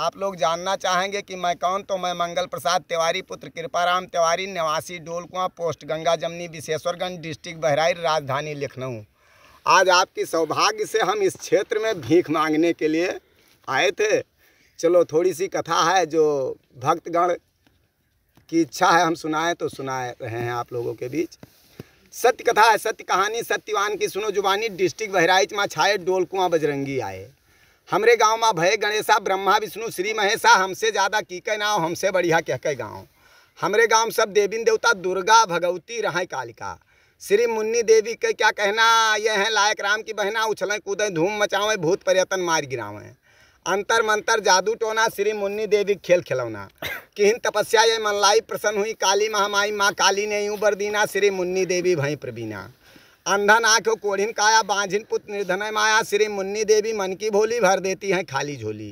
आप लोग जानना चाहेंगे कि मैं कौन तो मैं मंगल प्रसाद तिवारी पुत्र कृपाराम तिवारी निवासी डोलकुआ पोस्ट गंगा जमनी विशेश्वरगंज डिस्ट्रिक्ट बहराइच राजधानी लखनऊ आज आपकी सौभाग्य से हम इस क्षेत्र में भीख मांगने के लिए आए थे चलो थोड़ी सी कथा है जो भक्तगण की इच्छा है हम सुनाए तो सुनाए रहे हैं आप लोगों के बीच सत्य कथा है सत्य कहानी सत्यवान की सुनो जुबानी डिस्ट्रिक्ट बहराइच माँ छाए डोलकुआ बजरंगी आए हमरे गाँव में भय गणेशा ब्रह्मा विष्णु श्री महेशा हमसे ज़्यादा की कह ना हमसे बढ़िया कह कह गाँव हमरे गाँव सब देवीन देवता दुर्गा भगवती रहें कालिका श्री मुन्नी देवी के क्या कहना ये हैं लायक राम की बहना उछलें कूदें धूम मचावें भूत पर्यटन मार गिरावें अंतर मंतर जादू टोना श्री मुन्नी देवी खेल खिलौना किहिन तपस्या ये मनलाई प्रसन्न हुई काली महामाई माँ काली ने यूँ बरदीना श्री मुन्नी देवी भई प्रवीणा अंधन आंखों कोढ़िन काया बांझिन पुत निर्धन माया श्री मुन्नी देवी मन की भोली भर देती हैं खाली झोली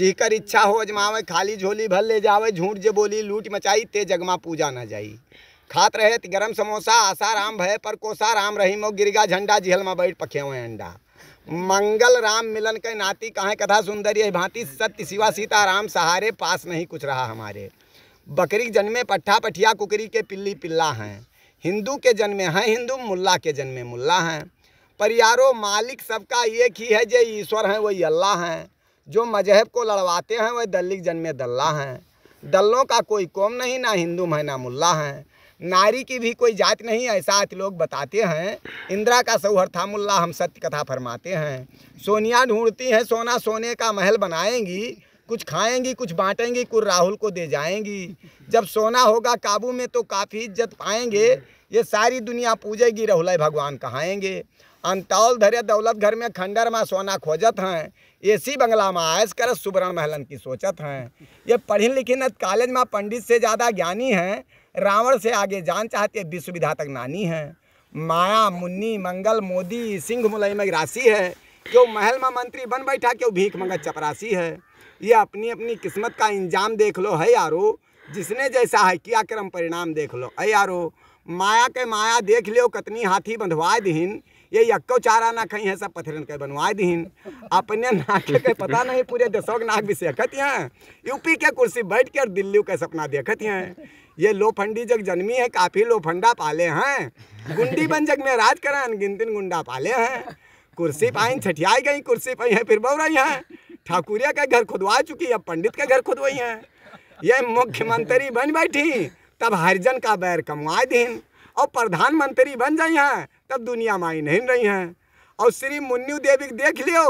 जीकर इच्छा हो अजमावे खाली झोली भर ले जावे झूठ जे बोली लूट मचाई ते जगमा पूजा न जाई खात रहे गरम समोसा आशा राम भय पर कोसा राम रहीमो गिरगा झंडा जिहल में बैठ पखे हुए अंडा मंगल राम मिलन के नाती कहें कथा सुंदर ये भांति सत्य शिवा सीता राम सहारे पास नहीं कुछ रहा हमारे बकरी जन्मे पट्ठा पठिया कुकरी के पिल्ली पिल्ला हैं हिंदू के जन्म में हैं हिंदू मुल्ला के जन्म में मुल्ला हैं परियारो मालिक सबका एक ही है जो ईश्वर हैं वही अल्लाह हैं जो मजहब को लड़वाते हैं वह दलिक जन्म में दल्ला हैं दल्लों का कोई कौम नहीं ना हिंदू है ना मुल्ला हैं नारी की भी कोई जात नहीं ऐसा आज लोग बताते हैं इंदिरा का सौहर था मुल्ला हम सत्य कथा फरमाते हैं सोनिया ढूंढती हैं सोना सोने का महल बनाएंगी कुछ खाएंगी कुछ बांटेंगी कुछ राहुल को दे जाएंगी जब सोना होगा काबू में तो काफ़ी इज्जत पाएंगे ये सारी दुनिया पूजेगी रहुलय भगवान कहाएंगे अंतौल धरे दौलत घर में खंडर माँ सोना खोजत हैं एसी बंगला माँ आयस कर सुबरण महलन की सोचत हैं ये पढ़ी लिखी कॉलेज माँ पंडित से ज़्यादा ज्ञानी हैं रावण से आगे जान चाहते विश्वविधा तक नानी है माया मुन्नी मंगल मोदी सिंह मुलायमक राशि है जो महल में मंत्री बन बैठा क्यों भीख मंगत चपरासी है ये अपनी अपनी किस्मत का इंजाम देख लो है यारो जिसने जैसा है किया क्रम परिणाम देख लो है यारो माया के माया देख लियो कतनी हाथी बंधवाए दहीन ये यक्को चारा ना कहीं है सब पथरन के बनवाए दिन अपने नाक के पता नहीं पूरे देशों के नाक भी सेखत हैं यूपी के कुर्सी बैठ कर दिल्ली का सपना देखत हैं ये लोफंडी जग जन्मी है काफ़ी लोफंडा पाले हैं गुंडी बन जग में राज करा अनगिनतिन गुंडा पाले हैं कुर्सी पाई छठियाई गई कुर्सी पाई है फिर बोल रही हैं ठाकुरिया का घर खुदवा चुकी अब पंडित का घर खुदवाई है ये मुख्यमंत्री बन बैठी तब हरिजन का बैर कमवा दिन और प्रधानमंत्री बन जाई हैं तब दुनिया माई नहीं रही हैं और श्री मुन्नू देवी देख लियो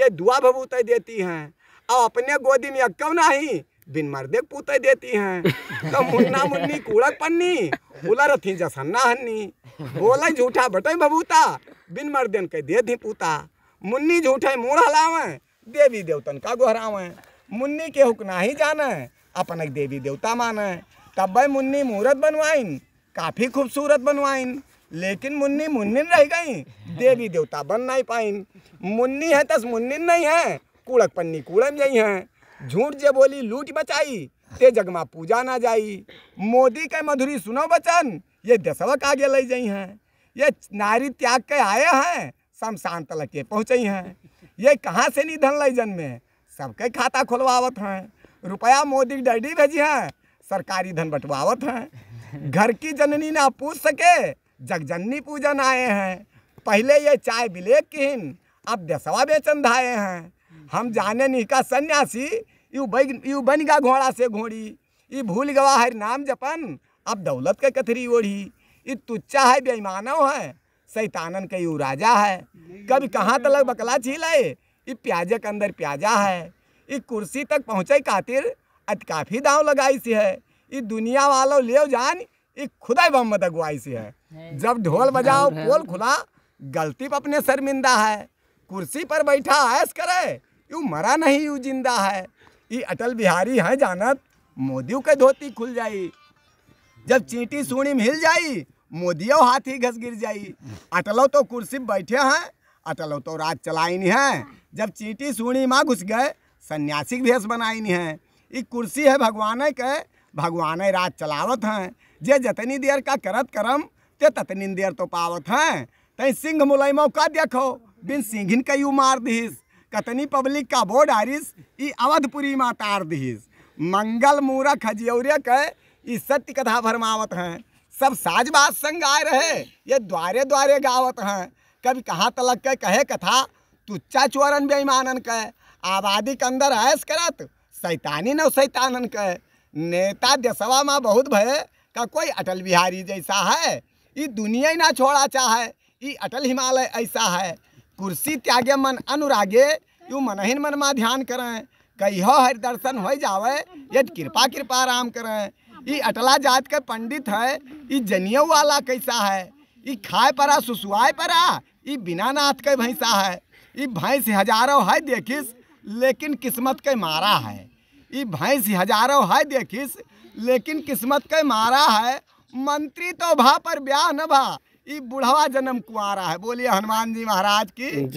ये दुआ भबूत देती हैं और अपने गोदी में अक्को नहीं बिन मर्दे पूते देती हैं तो मुन्ना मुन्नी कूड़क पन्नी उला रथी जसन्ना हन्नी बोले झूठा बटे बबूता बिन मर्दे के दे दी पूता मुन्नी झूठे मूड़ हलावें देवी देवतन का गोहरावे मुन्नी के हुक्ना ही जाने अपन देवी देवता माने तब भाई मुन्नी मुहूर्त बनवाइन काफ़ी खूबसूरत बनवाइन लेकिन मुन्नी मुन्निन रह गई देवी देवता बन नहीं पाइन मुन्नी है तस मुन्निन नहीं है कूड़क पन्नी कूड़म जाई है झूठ जे बोली लूट बचाई ते जगमा पूजा ना जाई मोदी के मधुरी सुनो बचन ये दसवक आगे ले जाई हैं ये नारी त्याग के आए हैं शमशान तलक के पहुँचे हैं ये कहाँ से निधन लय जन में सबके खाता खोलवावत हैं रुपया मोदी डैडी भेजी हैं सरकारी धन बंटवावत हैं घर की जननी ना पूछ सके जगजननी पूजन आए हैं पहले ये चाय बिलेक किन अब दसवा बेचन धाए हैं हम जाने नहीं का सन्यासी यू बैग यू बन गया घोड़ा से घोड़ी ये भूल गवा हर नाम जपन अब दौलत के कथरी ओढ़ी ये तुच्चा है बेईमानव है सैतानन के यू राजा है कभी कहाँ तो तलक बकला है ये प्याजे के अंदर प्याजा है ये कुर्सी तक पहुँचे खातिर अत काफ़ी दाव लगाई सी है ये दुनिया वालों ले जान ये खुदा बम मत अगुआई सी है जब ढोल बजाओ पोल खुला गलती पर अपने शर्मिंदा है कुर्सी पर बैठा ऐस करे यू मरा नहीं यू जिंदा है ये अटल बिहारी है जानत मोदी के धोती खुल जाई जब चींटी सुनी मिल जाई मोदियो हाथी घस गिर जाये अटलो तो कुर्सी बैठे हैं अटलो तो राज चलाई नहीं है जब चीटी सूढ़ी माँ घुस गए सन्यासी भेष बनाई नहीं है ये कुर्सी है भगवान के भगवान राज चलावत हैं जे जतनी देर का करत करम ते ततनी देर तो पावत हैं तई सिंह मुलायमो का देखो बिन सिंघिन कई मार दीस कतनी पब्लिक का बोर्ड आरिस ई अवधपुरी तार दीस मंगल मूरख हजियौरे के सत्य कथा भरमावत हैं सब साज संग आए रहे ये द्वारे द्वारे गावत हैं कभी कहाँ तलक के कहे कथा तुच्चा चोरन बेईमानन कह आबादी के अंदर ऐस करत सैतानी न सैतानन कह नेता देसवा माँ बहुत भय का कोई अटल बिहारी जैसा है ये दुनिया ही ना छोड़ा चाहे ये अटल हिमालय ऐसा है कुर्सी त्यागे मन अनुरागे यू ही मन माँ ध्यान करें कहो हरिदर्शन हो जावे यद कृपा कृपा आराम करें ये अटला जात के पंडित है ये जनियो वाला कैसा है ये खाए परा सुसुआए परा ये बिना नाथ के भैंसा है ये भैंस हजारों है देखिस लेकिन किस्मत के मारा है ये भैंस हजारों है देखिस लेकिन किस्मत के मारा है मंत्री तो भा पर ब्याह न भा ये बुढ़वा जन्म कुआरा है बोलिए हनुमान जी महाराज की